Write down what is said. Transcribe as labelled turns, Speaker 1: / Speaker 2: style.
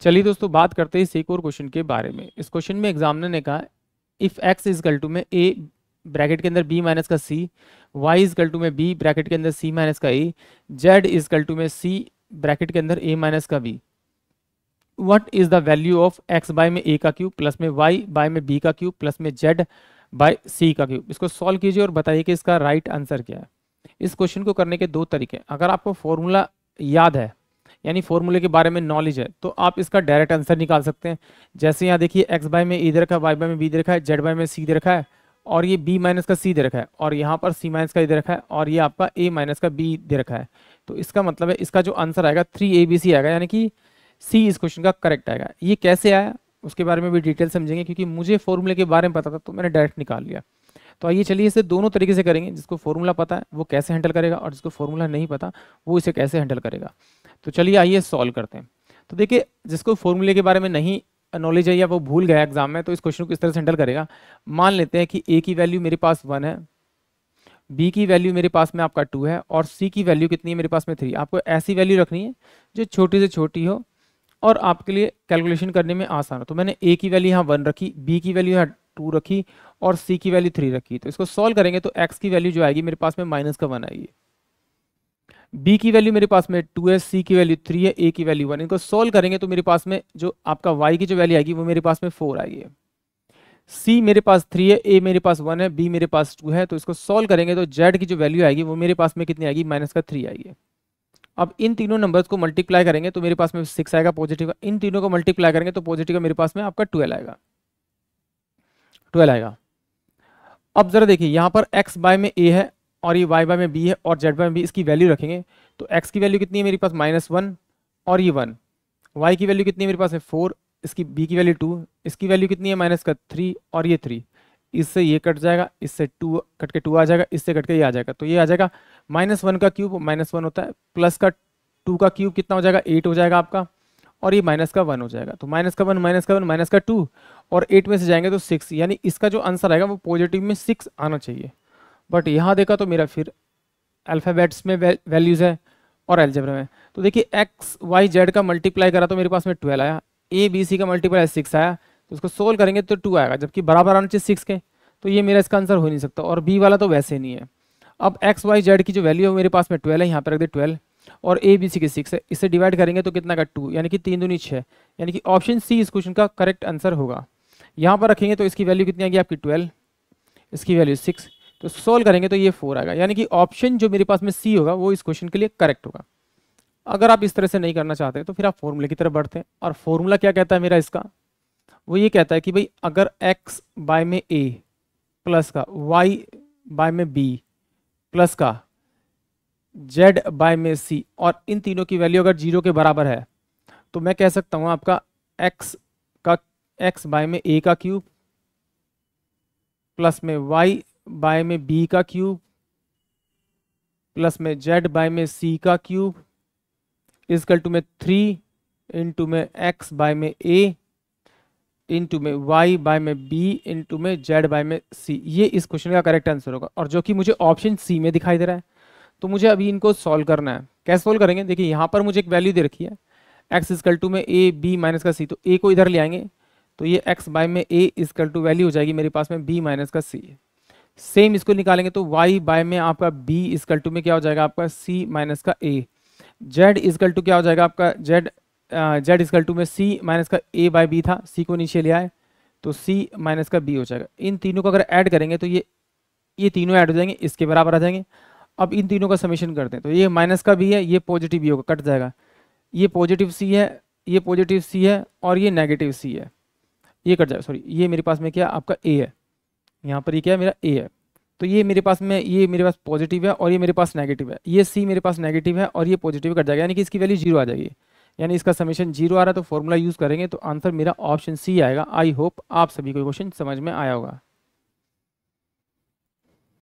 Speaker 1: चलिए दोस्तों बात करते हैं इस एक और क्वेश्चन के बारे में इस क्वेश्चन में एग्जामिनर ने कहा if X equal to में ए ब्रैकेट के अंदर बी माइनस का सी वाई इजकल टू में बी ब्रैकेट के अंदर सी माइनस का ए जेड इजकल टू में सी ब्रैकेट के अंदर ए माइनस का B what is the value of X by में ए का क्यूब प्लस में वाई बाय में बी का क्यूब प्लस में जेड बाय सी का क्यूब इसको सॉल्व कीजिए और बताइए कि इसका राइट right आंसर क्या है इस क्वेश्चन को करने के दो तरीके अगर आपको फॉर्मूला याद है यानी फॉर्मूले के बारे में नॉलेज है तो आप इसका डायरेक्ट आंसर निकाल सकते हैं जैसे यहाँ देखिए एक्स बाय में ई दे रखा है वाई बाय में बी दे रखा है जेड बाय में सी दे रखा है और ये बी माइनस का सी दे रखा है और यहाँ पर सी माइनस का इधर दे रखा है और ये आपका ए माइनस का बी दे रखा है तो इसका मतलब है इसका जो आंसर आएगा थ्री ए बी सी आएगा यानी कि सी इस क्वेश्चन का करेक्ट आएगा ये कैसे आया उसके बारे में भी डिटेल समझेंगे क्योंकि मुझे फॉर्मूले के बारे में पता था तो मैंने डायरेक्ट निकाल लिया तो आइए चलिए इसे दोनों तरीके से करेंगे जिसको फॉर्मूला पता है वो कैसे हैंडल करेगा और जिसको फॉर्मूला नहीं पता वो इसे कैसे हैंडल करेगा तो चलिए आइए सॉल्व करते हैं तो देखिए जिसको फॉर्मूले के बारे में नहीं नॉलेज है या वो भूल गया एग्जाम में तो इस क्वेश्चन को इस तरह से हैंडल करेगा मान लेते हैं कि ए की वैल्यू मेरे पास वन है बी की वैल्यू मेरे पास में आपका टू है और सी की वैल्यू कितनी है मेरे पास में थ्री आपको ऐसी वैल्यू रखनी है जो छोटी से छोटी हो और आपके लिए कैलकुलेशन करने में आसान हो तो मैंने ए की वैल्यू यहाँ वन रखी बी की वैल्यू यहाँ टू रखी और सी की वैल्यू थ्री रखी तो इसको सॉल्व करेंगे तो एक्स की वैल्यू जो आएगी मेरे पास में माइनस का वन आएगी बी की वैल्यू मेरे पास में टू है सी की वैल्यू थ्री है ए की वैल्यू वन इनको सोल्व करेंगे तो मेरे पास में जो आपका वाई की जो वैल्यू आएगी वो मेरे पास में फोर आएगी सी मेरे पास थ्री है ए मेरे पास वन है बी मेरे पास टू है तो इसको सोल्व करेंगे तो जेड की जो वैल्यू आएगी वो मेरे पास में कितनी आएगी माइनस का थ्री आएगी अब इन तीनों नंबर्स को मल्टीप्लाई करेंगे तो मेरे पास में सिक्स आएगा पॉजिटिव का इन तीनों को मल्टीप्लाई करेंगे तो पॉजिटिव का मेरे पास में आपका ट्वेल्व आएगा ट्वेल्व आएगा अब ज़रा देखिए यहाँ पर एक्स बाय में ए है और ये वाई बाय में बी है और जेड बाय में बी इसकी वैल्यू रखेंगे तो एक्स की वैल्यू कितनी है मेरे पास माइनस वन और ये वन वाई की वैल्यू कितनी है मेरे पास है फोर इसकी बी की वैल्यू टू इसकी वैल्यू कितनी है माइनस का थ्री और ये थ्री इससे ये कट जाएगा इससे टू कट के टू आ जाएगा इससे कट के ये आ जाएगा तो ये आ जाएगा माइनस वन का क्यूब माइनस वन होता है प्लस का टू का क्यूब कितना हो जाएगा एट हो जाएगा आपका और ये माइनस का वन हो जाएगा तो माइनस का वन माइनस का वन माइनस का टू और एट में से जाएंगे तो सिक्स यानी इसका जो आंसर आएगा वो पॉजिटिव में सिक्स आना चाहिए बट यहाँ देखा तो मेरा फिर अल्फ़ाबेट्स में वैल्यूज़ है और एल्जेब्रा में तो देखिए एक्स वाई जेड का मल्टीप्लाई करा तो मेरे पास में ट्वेल्व आया ए बी सी का मल्टीप्लाई सिक्स आया तो उसको सोल्व करेंगे तो टू आएगा जबकि बराबर आना चाहिए सिक्स के तो ये मेरा इसका आंसर हो नहीं सकता और बी वाला तो वैसे नहीं है अब एक्स वाई जेड की जो वैल्यू है मेरे पास में ट्वेल्व है यहाँ पर रख दे ट्वेल्व और ए बी सी के सिक्स है इसे डिवाइड करेंगे तो कितना का टू यानी कि तीन दूनी छः यानी कि ऑप्शन सी इस क्वेश्चन का करेक्ट आंसर होगा यहाँ पर रखेंगे तो इसकी वैल्यू कितनी आएगी आपकी ट्वेल्व इसकी वैल्यू सिक्स तो सोल्व करेंगे तो ये फोर आएगा यानी कि ऑप्शन जो मेरे पास में सी होगा वो इस क्वेश्चन के लिए करेक्ट होगा अगर आप इस तरह से नहीं करना चाहते तो फिर आप फॉर्मूले की तरफ बढ़ते हैं और फॉर्मूला क्या कहता है मेरा इसका वो ये कहता है कि भाई अगर एक्स बाय में ए प्लस का वाई बाय में बी प्लस का जेड बाय में सी और इन तीनों की वैल्यू अगर जीरो के बराबर है तो मैं कह सकता हूं आपका एक्स का एक्स बाय में ए का क्यूब प्लस में वाई बाय में बी का क्यूब प्लस में जेड बाय में सी का क्यूब इजकल टू में थ्री इंटू में एक्स बाय में ए इंटू में वाई बाय में बी इंटू में जेड बाय में सी ये इस क्वेश्चन का करेक्ट आंसर होगा और जो कि मुझे ऑप्शन सी में दिखाई दे रहा है तो मुझे अभी इनको सॉल्व करना है कैसे सोल्व करेंगे देखिए यहाँ पर मुझे एक वैल्यू दे रखी है एक्स इजकल टू में ए बी माइनस का सी तो ए को इधर ले आएंगे तो ये एक्स बाय में ए इजकल टू वैल्यू हो जाएगी मेरे पास में बी माइनस का सी सेम इसको निकालेंगे तो वाई बाय में आपका बी इजकल टू में क्या हो जाएगा आपका सी माइनस का ए जेड इजकल टू क्या हो जाएगा आपका जेड जेड इजकल टू में सी माइनस का ए बाय बी था सी को नीचे ले आए तो सी माइनस का बी हो जाएगा इन तीनों को अगर ऐड करेंगे तो ये ये तीनों ऐड हो जाएंगे इसके बराबर आ जाएंगे अब इन तीनों का समीशन करते हैं तो ये माइनस का भी है ये पॉजिटिव भी होगा कट जाएगा ये पॉजिटिव सी है ये पॉजिटिव सी है और ये नेगेटिव सी है ये कट जाएगा सॉरी ये मेरे पास में क्या आपका ए है यहाँ पर ये क्या है मेरा ए है तो ये मेरे पास में ये मेरे पास पॉजिटिव है और ये मेरे पास नेगेटिव है ये सी मेरे पास नेगेटिव है और ये पॉजिटिव कट जाएगा यानी कि इसकी वैल्यू जीरो आ जाएगी यानी इसका समीशन जीरो आ रहा है तो फॉर्मूला यूज़ करेंगे तो आंसर मेरा ऑप्शन सी आएगा आई होप आप सभी को क्वेश्चन समझ में आया होगा